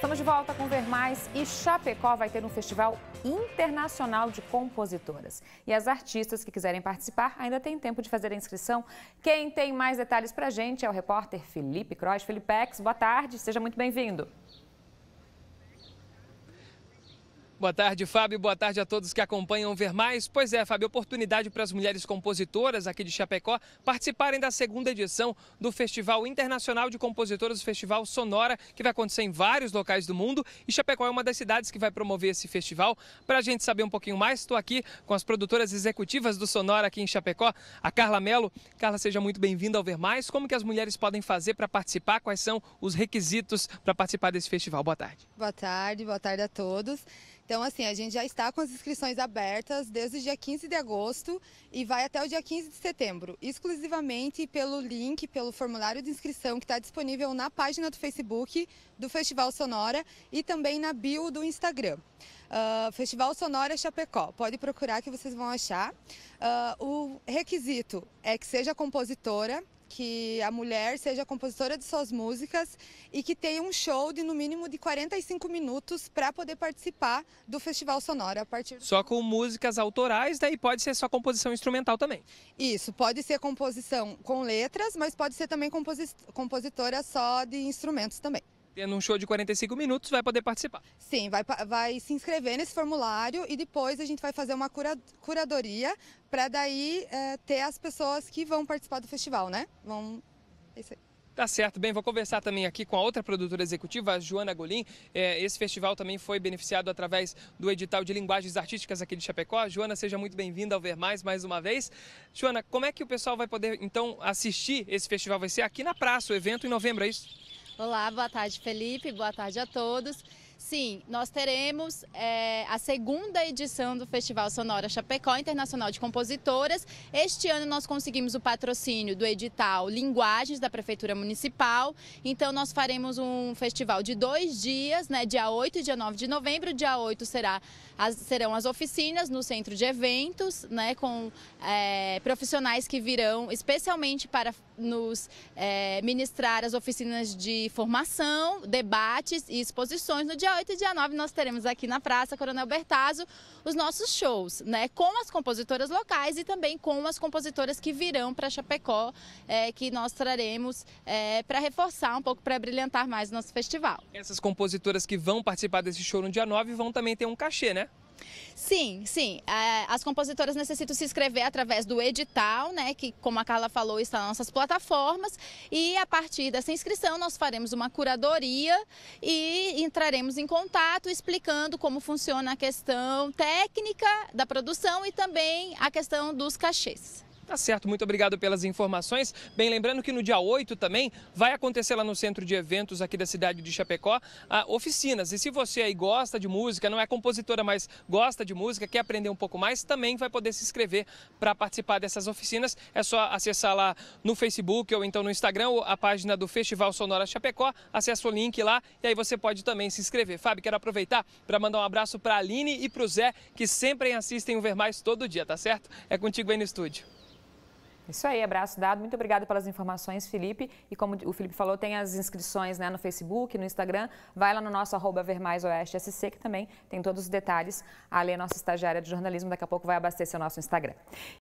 Estamos de volta com Ver Mais e Chapecó vai ter um festival internacional de compositoras. E as artistas que quiserem participar ainda têm tempo de fazer a inscrição. Quem tem mais detalhes para gente é o repórter Felipe Felipe Felipex, boa tarde, seja muito bem-vindo. Boa tarde, Fábio. Boa tarde a todos que acompanham Ver Mais. Pois é, Fábio, oportunidade para as mulheres compositoras aqui de Chapecó participarem da segunda edição do Festival Internacional de Compositoras, o Festival Sonora, que vai acontecer em vários locais do mundo. E Chapecó é uma das cidades que vai promover esse festival. Para a gente saber um pouquinho mais, estou aqui com as produtoras executivas do Sonora aqui em Chapecó, a Carla Melo. Carla, seja muito bem-vinda ao Ver Mais. Como que as mulheres podem fazer para participar? Quais são os requisitos para participar desse festival? Boa tarde. Boa tarde, boa tarde a todos. Então, assim, a gente já está com as inscrições abertas desde o dia 15 de agosto e vai até o dia 15 de setembro, exclusivamente pelo link, pelo formulário de inscrição que está disponível na página do Facebook do Festival Sonora e também na bio do Instagram. Uh, Festival Sonora Chapecó. Pode procurar que vocês vão achar. Uh, o requisito é que seja compositora, que a mulher seja compositora de suas músicas e que tenha um show de no mínimo de 45 minutos para poder participar do Festival Sonora a partir do... Só com músicas autorais, daí pode ser só composição instrumental também. Isso, pode ser composição com letras, mas pode ser também composi compositora só de instrumentos também. Tendo um show de 45 minutos, vai poder participar. Sim, vai, vai se inscrever nesse formulário e depois a gente vai fazer uma cura, curadoria para daí é, ter as pessoas que vão participar do festival, né? Vão. É isso aí. Tá certo, bem, vou conversar também aqui com a outra produtora executiva, a Joana Golim. É, esse festival também foi beneficiado através do edital de linguagens artísticas aqui de Chapecó. Joana, seja muito bem-vinda ao Ver Mais mais uma vez. Joana, como é que o pessoal vai poder então assistir esse festival? Vai ser aqui na praça, o evento em novembro, é isso? Olá, boa tarde Felipe, boa tarde a todos. Sim, nós teremos é, a segunda edição do Festival Sonora Chapecó Internacional de Compositoras. Este ano nós conseguimos o patrocínio do edital Linguagens da Prefeitura Municipal. Então nós faremos um festival de dois dias, né, dia 8 e dia 9 de novembro. Dia 8 será as, serão as oficinas no centro de eventos, né, com é, profissionais que virão especialmente para nos é, ministrar as oficinas de formação, debates e exposições no dia dia 8 e dia 9 nós teremos aqui na Praça Coronel Bertazzo os nossos shows, né? Com as compositoras locais e também com as compositoras que virão para Chapecó, é, que nós traremos é, para reforçar um pouco, para brilhantar mais o nosso festival. Essas compositoras que vão participar desse show no dia 9 vão também ter um cachê, né? Sim, sim. É, as compositoras necessitam se inscrever através do edital, né, que, como a Carla falou, está nas nossas plataformas. E a partir dessa inscrição, nós faremos uma curadoria e entraremos em contato explicando como funciona a questão técnica da produção e também a questão dos cachês. Tá certo, muito obrigado pelas informações. Bem, lembrando que no dia 8 também vai acontecer lá no centro de eventos aqui da cidade de Chapecó oficinas. E se você aí gosta de música, não é compositora, mas gosta de música, quer aprender um pouco mais, também vai poder se inscrever para participar dessas oficinas. É só acessar lá no Facebook ou então no Instagram a página do Festival Sonora Chapecó. Acesse o link lá e aí você pode também se inscrever. Fábio, quero aproveitar para mandar um abraço para a Aline e para o Zé, que sempre assistem o Vermais todo dia, tá certo? É contigo aí no estúdio. Isso aí, abraço dado. Muito obrigada pelas informações, Felipe. E como o Felipe falou, tem as inscrições né, no Facebook, no Instagram. Vai lá no nosso arroba que também tem todos os detalhes. A Lê, é nossa estagiária de jornalismo, daqui a pouco vai abastecer o nosso Instagram.